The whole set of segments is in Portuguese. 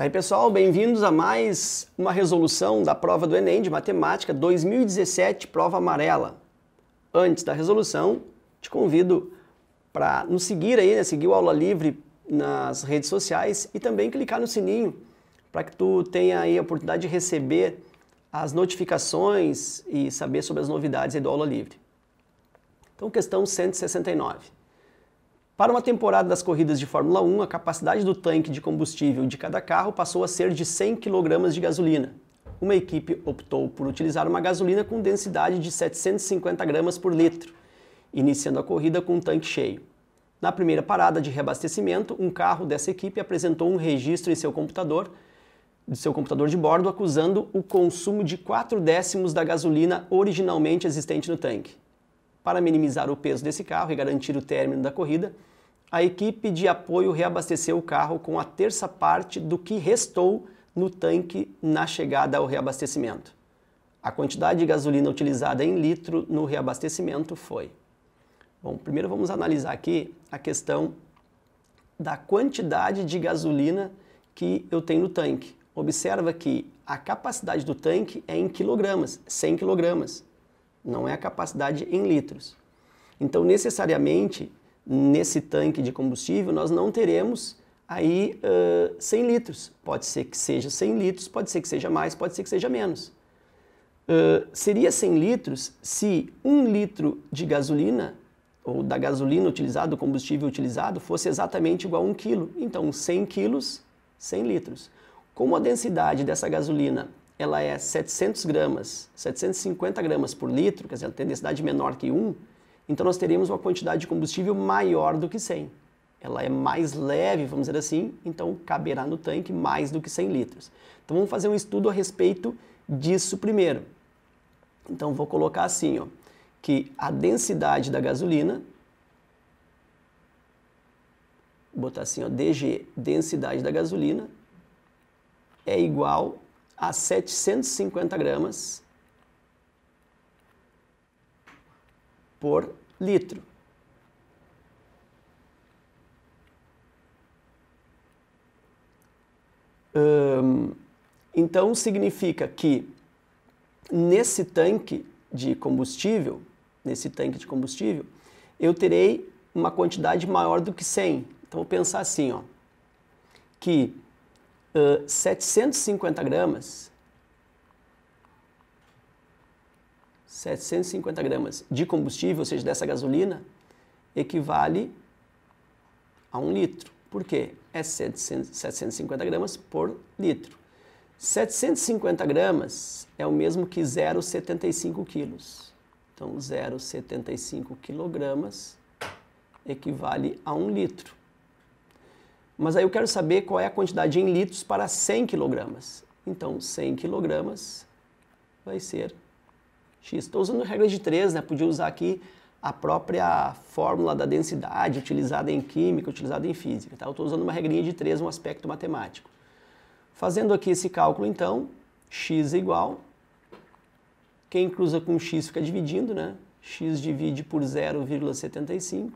Aí, pessoal, bem-vindos a mais uma resolução da prova do Enem de Matemática 2017, prova amarela. Antes da resolução, te convido para nos seguir aí, né? Seguir o Aula Livre nas redes sociais e também clicar no sininho para que tu tenha aí a oportunidade de receber as notificações e saber sobre as novidades do Aula Livre. Então, questão 169. Para uma temporada das corridas de Fórmula 1, a capacidade do tanque de combustível de cada carro passou a ser de 100 kg de gasolina. Uma equipe optou por utilizar uma gasolina com densidade de 750 gramas por litro, iniciando a corrida com um tanque cheio. Na primeira parada de reabastecimento, um carro dessa equipe apresentou um registro em seu computador, de seu computador de bordo, acusando o consumo de 4 décimos da gasolina originalmente existente no tanque. Para minimizar o peso desse carro e garantir o término da corrida, a equipe de apoio reabasteceu o carro com a terça parte do que restou no tanque na chegada ao reabastecimento. A quantidade de gasolina utilizada em litro no reabastecimento foi. Bom, primeiro vamos analisar aqui a questão da quantidade de gasolina que eu tenho no tanque. Observa que a capacidade do tanque é em quilogramas, 100 quilogramas não é a capacidade em litros. Então, necessariamente, nesse tanque de combustível, nós não teremos aí uh, 100 litros. Pode ser que seja 100 litros, pode ser que seja mais, pode ser que seja menos. Uh, seria 100 litros se um litro de gasolina ou da gasolina utilizada, do combustível utilizado, fosse exatamente igual a 1 quilo. Então, 100 quilos, 100 litros. Como a densidade dessa gasolina ela é 700 gramas, 750 gramas por litro, quer dizer, ela tem densidade menor que 1, então nós teríamos uma quantidade de combustível maior do que 100. Ela é mais leve, vamos dizer assim, então caberá no tanque mais do que 100 litros. Então vamos fazer um estudo a respeito disso primeiro. Então vou colocar assim, ó, que a densidade da gasolina, botar assim, ó, DG, densidade da gasolina, é igual a 750 gramas por litro. Hum, então significa que nesse tanque de combustível, nesse tanque de combustível, eu terei uma quantidade maior do que 100. Então vou pensar assim, ó, que 750 gramas 750 gramas de combustível, ou seja, dessa gasolina, equivale a um litro. Por quê? É 700, 750 gramas por litro. 750 gramas é o mesmo que 0,75 quilos. Então, 0,75 quilogramas equivale a um litro. Mas aí eu quero saber qual é a quantidade em litros para 100 quilogramas. Então, 100 quilogramas vai ser X. Estou usando a regra de 3, né? Podia usar aqui a própria fórmula da densidade utilizada em química, utilizada em física. Tá? Eu estou usando uma regrinha de 3, um aspecto matemático. Fazendo aqui esse cálculo, então, x é igual, quem cruza com x fica dividindo, né? x divide por 0,75,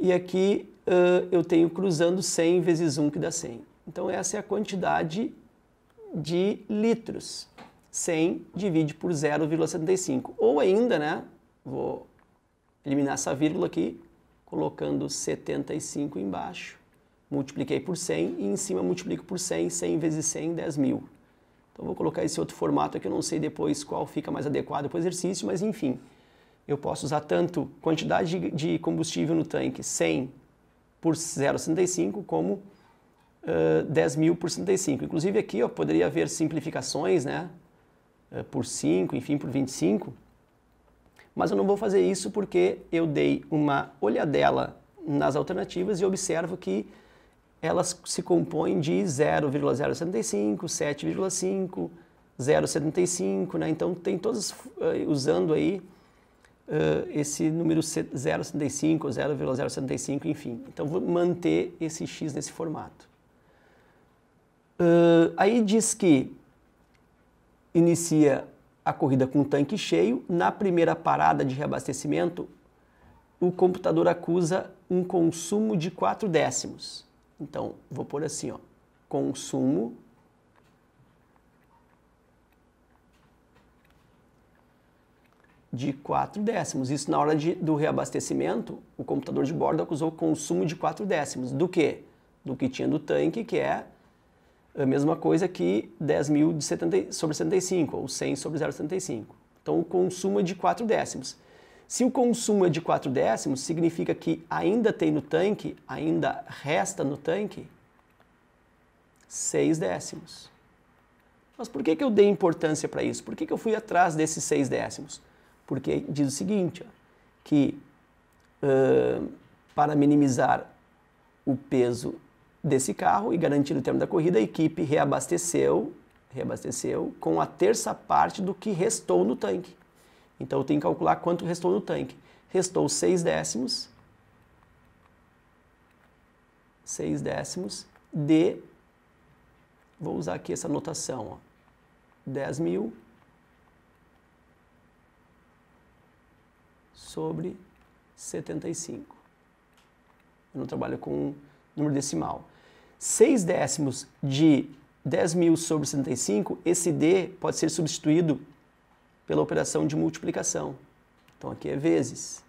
e aqui uh, eu tenho cruzando 100 vezes 1 que dá 100. Então essa é a quantidade de litros. 100 divide por 0,75. Ou ainda, né? Vou eliminar essa vírgula aqui, colocando 75 embaixo. Multipliquei por 100 e em cima multiplico por 100. 100 vezes 100, 10 mil. Então vou colocar esse outro formato aqui, eu não sei depois qual fica mais adequado para o exercício, mas enfim eu posso usar tanto quantidade de, combustível no tanque, 100 por 0,65, como uh, 10 mil por 65. Inclusive aqui ó, poderia haver simplificações, né? Uh, por 5, enfim, por 25. Mas eu não vou fazer isso porque eu dei uma olhadela nas alternativas e observo que elas se compõem de 0,075, 7,5, 0,75, né? Então tem todas uh, usando aí uh, esse número 0,75, 0,075, enfim. Então, vou manter esse x nesse formato. Uh, aí diz que inicia a corrida com o tanque cheio. Na primeira parada de reabastecimento, o computador acusa um consumo de 4 décimos. Então, vou pôr assim, ó, consumo de 4 décimos. Isso na hora de, do reabastecimento, o computador de bordo acusou consumo de 4 décimos. Do que? Do que tinha do tanque, que é a mesma coisa que 10 mil sobre 75, ou 100 sobre 0,75. Então, o consumo é de 4 décimos. Se o consumo é de 4 décimos, significa que ainda tem no tanque, ainda resta no tanque, 6 décimos. Mas por que, que eu dei importância para isso? Por que, que eu fui atrás desses 6 décimos? porque diz o seguinte, ó, que uh, para minimizar o peso desse carro e garantir o termo da corrida, a equipe reabasteceu, reabasteceu com a terça parte do que restou no tanque. Então eu tenho que calcular quanto restou no tanque. Restou 6 décimos, seis décimos de, vou usar aqui essa notação, ó, 10 mil sobre 75. Eu não trabalho com número decimal. 6 décimos de 10 mil sobre 75, esse D pode ser substituído pela operação de multiplicação. Então aqui é vezes.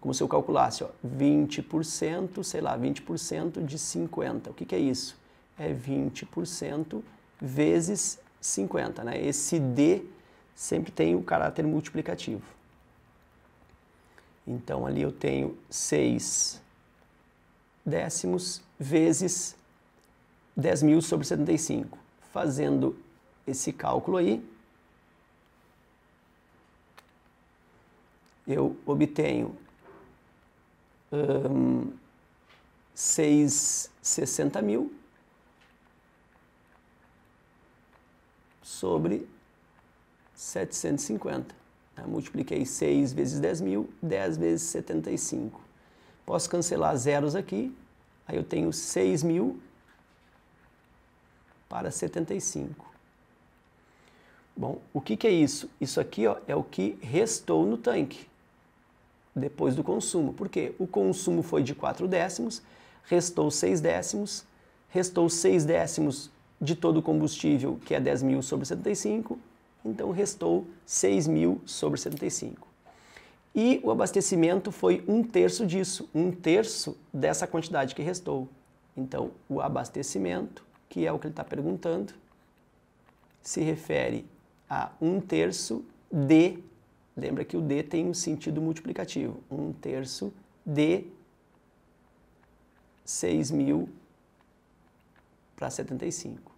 Como se eu calculasse, ó, 20%, sei lá, 20% de 50. O que, que é isso? É 20% vezes 50, né? Esse D sempre tem o caráter multiplicativo. Então ali eu tenho 6 décimos vezes dez mil sobre 75. Fazendo esse cálculo aí, eu obtenho um, sessenta mil sobre 750. Tá? Multipliquei 6 vezes 10 mil, 10 vezes 75. Posso cancelar zeros aqui, aí eu tenho 6 mil para 75. Bom, o que, que é isso? Isso aqui ó, é o que restou no tanque depois do consumo. Por quê? O consumo foi de 4 décimos, restou 6 décimos, restou 6 décimos de todo o combustível, que é 10 mil sobre 75, então restou 6 mil sobre 75. E o abastecimento foi um terço disso, um terço dessa quantidade que restou. Então, o abastecimento, que é o que ele está perguntando, se refere a um terço de, lembra que o D tem um sentido multiplicativo, um terço de 6 mil para 75.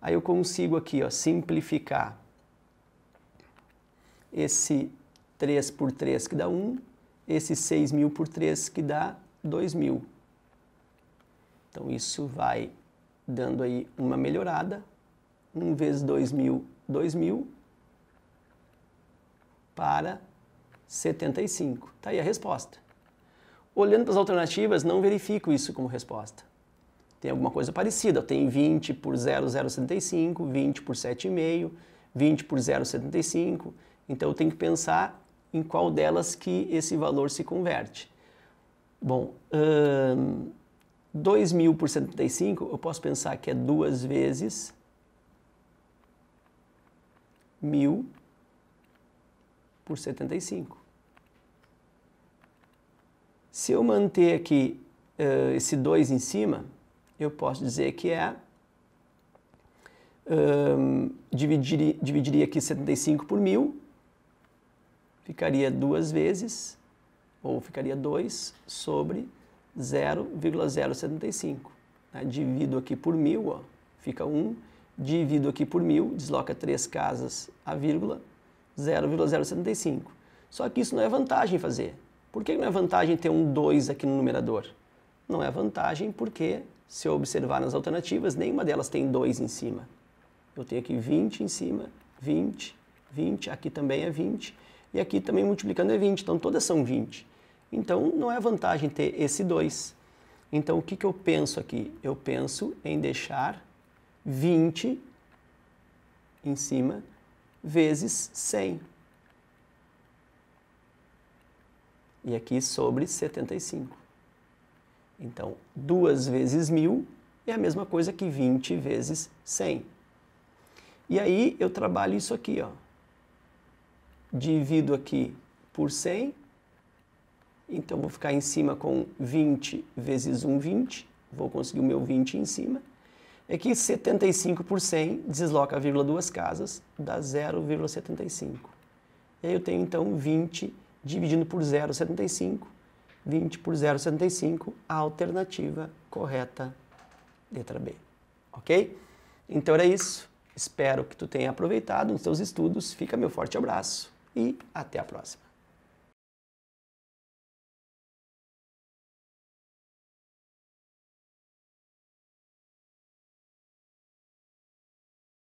Aí eu consigo aqui ó, simplificar esse 3 por 3 que dá 1, esse 6.000 por 3 que dá 2.000. Então isso vai dando aí uma melhorada. 1 vezes 2.000, 2.000 para 75. Está aí a resposta. Olhando para as alternativas, não verifico isso como resposta. Tem alguma coisa parecida. Tem 20 por 0,075, 20 por 7,5, 20 por 0,75, então eu tenho que pensar em qual delas que esse valor se converte. Bom, hum, 2 por 75, eu posso pensar que é duas vezes 1000 por 75. Se eu manter aqui uh, esse 2 em cima, eu posso dizer que é um, dividir, dividiria aqui 75 por 1000, ficaria duas vezes, ou ficaria 2 sobre 0,075. Né? Tá? Divido aqui por 1.000, fica 1. Um. Divido aqui por 1.000, desloca três casas a vírgula, 0,075. Só que isso não é vantagem fazer. Por que não é vantagem ter um 2 aqui no numerador? Não é vantagem porque, se eu observar nas alternativas, nenhuma delas tem 2 em cima. Eu tenho aqui 20 em cima, 20, 20, aqui também é 20 e aqui também multiplicando é 20, então todas são 20. Então não é vantagem ter esse 2. Então o que, que eu penso aqui? Eu penso em deixar 20 em cima vezes 100. E aqui sobre 75. Então 2 vezes 1000 é a mesma coisa que 20 vezes 100. E aí eu trabalho isso aqui, ó divido aqui por 100, então vou ficar em cima com 20 vezes 1, 20, vou conseguir o meu 20 em cima. É que 75 por 100 desloca a vírgula duas casas, dá 0,75. E aí eu tenho então 20 dividindo por 0,75, 20 por 0,75, a alternativa correta, letra B. Ok? Então era isso. Espero que tu tenha aproveitado os teus estudos. Fica meu forte abraço e até a próxima.